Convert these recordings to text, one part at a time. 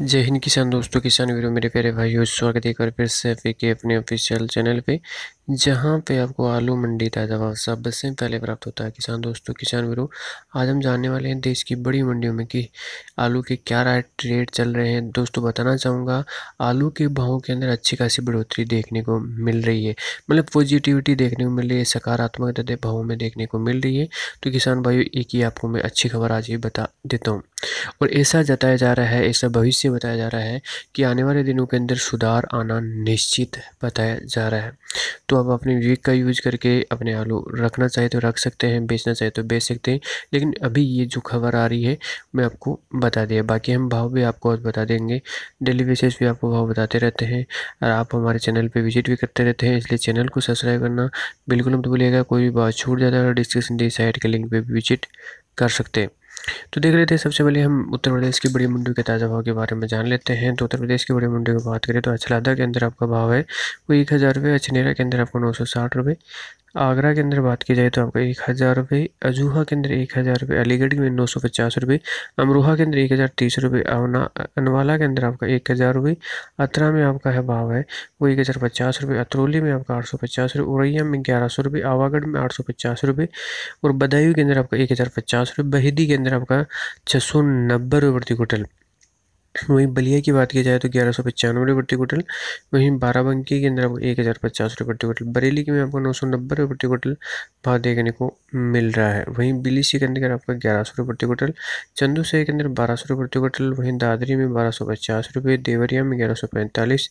जय हिंद किसान दोस्तों किसान वीरो मेरे प्यारे भाइयों स्वागत एक बार फिर से के अपने ऑफिशियल चैनल पे जहाँ पे आपको आलू मंडी ताज़ा भाव सबसे पहले प्राप्त होता है किसान दोस्तों किसान वीरो आज हम जानने वाले हैं देश की बड़ी मंडियों में कि आलू के क्या रेट चल रहे हैं दोस्तों बताना चाहूँगा आलू के भावों के अंदर अच्छी खासी बढ़ोतरी देखने को मिल रही है मतलब पॉजिटिविटी देखने को मिल रही है सकारात्मक भावों में देखने को मिल रही है तो किसान भाइयों एक ही आपको मैं अच्छी खबर आज ही बता देता हूँ और ऐसा जताया जा रहा है ऐसा भविष्य बताया जा रहा है कि आने वाले दिनों के अंदर सुधार आना निश्चित बताया जा रहा है तो आप अपने विवेक का यूज करके अपने आलू रखना चाहे तो रख सकते हैं बेचना चाहे तो बेच सकते हैं लेकिन अभी ये जो खबर आ रही है मैं आपको बता दिया बाकी हम भाव भी आपको बता देंगे डेली बेसिस पर आपको भाव बताते रहते हैं और आप हमारे चैनल पर विजिट भी करते रहते हैं इसलिए चैनल को सब्सक्राइब करना बिल्कुल मत भूलिएगा कोई भी बात छूट जाता है डिस्क्रिप्शन दी साइड के लिंक पर विजिट कर सकते हैं तो देख रहे थे सबसे पहले हम उत्तर प्रदेश की बड़ी मंडियों के ताज़ा भाव के बारे में जान लेते हैं तो उत्तर प्रदेश की बड़ी मंडियों की बात करें तो अचलादा के अंदर आपका भाव है वो एक हज़ार रुपये अच्छनेरा के अंदर आपको नौ सौ साठ रुपये आगरा के अंदर बात की जाए तो आपका एक हज़ार रुपये अजूहा के अंदर एक हज़ार रुपये अलीगढ़ में नौ सौ पचास रुपये अमरोहा के अंदर एक हज़ार तीस रुपये अवना अनवाला के अंदर आपका एक हज़ार रुपये अतरा में आपका है भाव है वो एक हज़ार पचास रुपये अतरौली में आपका आठ सौ पचास रुपये उरैया में ग्यारह सौ रुपये आवागढ़ में आठ सौ पचास रुपये और बदायूं के अंदर आपका एक हज़ार पचास रुपये बहेदी के अंदर आपका छः सौ नब्बे रुपये प्रति क्विंटल वहीं बलिया की बात की जाए तो ग्यारह सौ पचानवे रुपये प्रति क्विंटल वहीं बाराबंकी के अंदर आपको एक हज़ार पचास रुपये प्रति क्विंटल बरेली की में आपको नौ सौ नब्बे रुपये प्रति क्विंटल भाव देखने को मिल रहा है वहीं बिली सी के अंदर आपका ग्यारह सौ रुपये प्रति क्विंटल चंदू सही के अंदर बारह सौ रुपये प्रति क्विंटल वहीं दादरी में बारह सौ पचास रुपये देवरिया में ग्यारह सौ पैंतालीस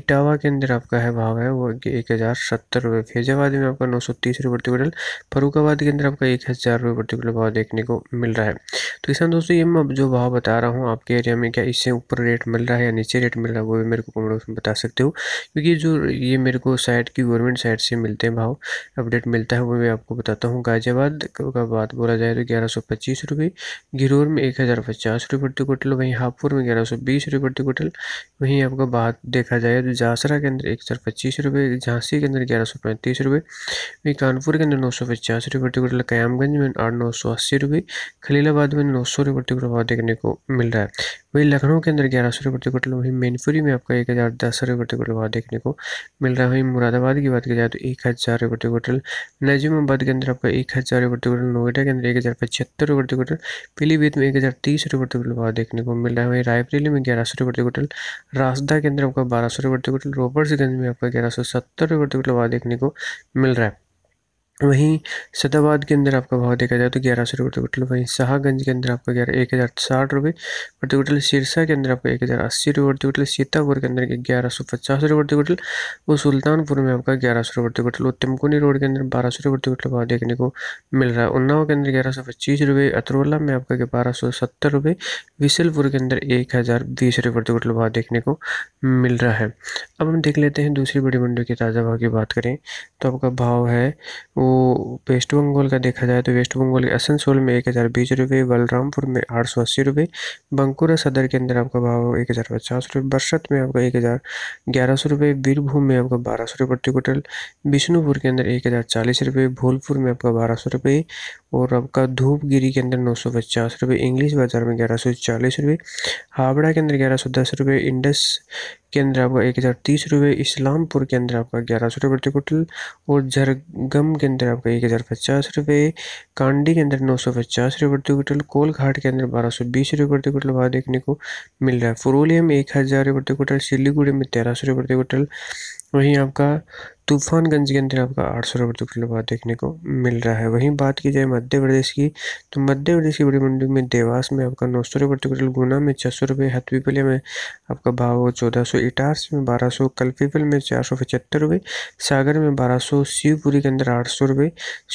इटावा के अंदर आपका है भाव है वो एक हज़ार सत्तर रुपये फैजाबाद में आपका नौ सौ तीस रुपये प्रति क्विंटल फरूखाबाद के अंदर आपका एक हज़ार रुपये प्रति क्विंटल भाव देखने को मिल रहा है तो किसान दोस्तों ये मैं जो भाव बता रहा हूँ आपके एरिया में क्या इससे ऊपर रेट मिल रहा है या नीचे रेट मिल रहा है वो भी मेरे को कमेंट बॉक्स में बता सकते हो क्योंकि जो ये मेरे को साइट की गवर्नमेंट साइट से मिलते हैं भाव अपडेट मिलता है वो मैं आपको बताता हूँ गाजियाबाद का बात बोला जाए तो ग्यारह सौ पच्चीस रुपये गिरोर में एक हज़ार पचास रुपये प्रति क्विंटल वहीं हापुर में ग्यारह सौ बीस रुपये प्रति क्विंटल वहीं आपका बात देखा जाए तो जासरा के अंदर एक हज़ार पच्चीस रुपये झांसी के अंदर ग्यारह सौ पैंतीस रुपये वहीं कानपुर के अंदर नौ सौ पचास रुपये प्रति क्विंटल कयामगंज में आठ नौ सौ अस्सी रुपये खलीलाबाद में नौ सौ रुपये प्रति क्विंटल भाव देखने को मिल रहा है वहीं लखनऊ के अंदर ग्यारह सौ रुपये प्रति क्विंटल वहीं मैनपुरी में आपका एक हज़ार दस रुपये प्रति क्विंटल भाव देखने को मिल रहा है वहीं मुरादाबाद की बात की जाए तो एक हज़ार रुपये प्रति क्विंटल नजीम बद के अंदर आपका एक हज़ार रुपये टोटल नोएडा के अंदर एक हज़ार पचहत्तर रुपये होटल पीलीभीत में एक हज़ार तीस रुपये टोटल भाव देखने को मिल रहा है वहीं रायबरेली में ग्यारह सौ रुपये होटल रास्ता के अंदर आपका बारह सौ रुपये टोटल रोबर्ट्सगंज में आपका ग्यारह सौ सत्तर रुपये टोटल भाव देखने को मिल रहा है वहीं सदाबाद के अंदर आपका भाव देखा जाए तो ग्यारह सौ रुपये प्रति क्विंटल वहीं शाहगंज के अंदर आपका ग्यारह एक हज़ार साठ रुपये प्रति क्विंटल सिरसा के अंदर आपका एक हज़ार अस्सी रुपये प्रति क्विंटल सीतापुर के अंदर ग्यारह सौ पचास रुपये प्रति क्विंटल वो सुल्तानपुर में आपका ग्यारह सौ रुपये प्रति क्विंटल और तिमकुनी रोड के अंदर बारह सौ रुपये प्रति क्विंटल भाव देखने को मिल रहा है उन्नाव के अंदर ग्यारह सौ पच्चीस रुपये अतरोला में आपका बारह सौ सत्तर रुपये विसलपुर के अंदर एक हज़ार बीस रुपये प्रति क्विंटल भाव देखने को मिल रहा है अब हम देख लेते हैं दूसरी बड़ी मंडियों के ताज़ा भाव की बात करें तो आपका भाव है वो वेस्ट बंगाल का देखा जाए तो वेस्ट बंगाल के असनसोल में एक हज़ार बीस रुपये बलरामपुर में आठ सौ अस्सी रुपये बंकुरा सदर के अंदर आपका भाव एक हज़ार पचास रुपये बरसत में आपका एक हज़ार ग्यारह सौ रुपये वीरभूम में आपका बारह सौ रुपये प्रति क्विंटल बिष्णुपुर के अंदर एक हज़ार चालीस रुपये भोलपुर में आपका बारह सौ रुपये और आपका धूपगिरी के अंदर नौ सौ पचास रुपये इंग्लिश बाज़ार में ग्यारह सौ चालीस रुपये हावड़ा के अंदर ग्यारह सौ दस रुपये इंडस के अंदर आपका एक हज़ार तीस रुपये इस्लामपुर के अंदर आपका ग्यारह सौ रुपये प्रति कुटल और झरगम के अंदर आपका एक हज़ार पचास रुपये कांडी के अंदर नौ सौ पचास रुपये प्रति कुटल कोलघाट के अंदर बारह सौ बीस रुपये प्रति कुटल वहाँ देखने को मिल रहा है में एक हज़ार रुपये प्रति कुटल सिलीगुड़ी में तेरह सौ रुपये प्रति कुटल वहीं आपका तूफानगंज के अंदर आपका आठ सौ रुपये किलो भाव देखने को मिल रहा है वहीं बात की जाए मध्य प्रदेश की तो मध्य प्रदेश की बड़ी मंडी में देवास में आपका नौ सौ रुपये किलो गुना में छः सौ रुपये हथपीपले में आपका भाव चौदह सौ इटारस में बारह सौ कलपीपल में चार सौ पचहत्तर रुपये सागर में बारह सौ शिवपुरी के अंदर आठ सौ रुपये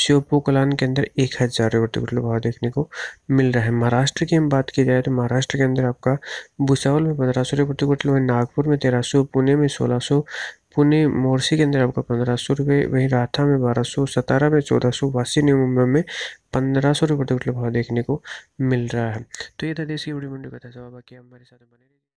श्योपो कलान के अंदर एक हज़ार रुपये किलो भाव देखने को मिल रहा है महाराष्ट्र की हम बात की जाए तो महाराष्ट्र के अंदर आपका भुसावल में पंद्रह सौ रुपये किलो नागपुर में तेरह सौ पुणे में सोलह सौ पुणे मोरसी के अंदर आपका पंद्रह सौ रुपये वहीं राठा में बारह सौ सतारा में चौदह सौ वासी न्यू मुंबई में पंद्रह सौ रुपये क्विंटल भाव देखने को मिल रहा है तो ये था देश की बड़ी मंडी का था जवाब बाकी हमारे साथ बने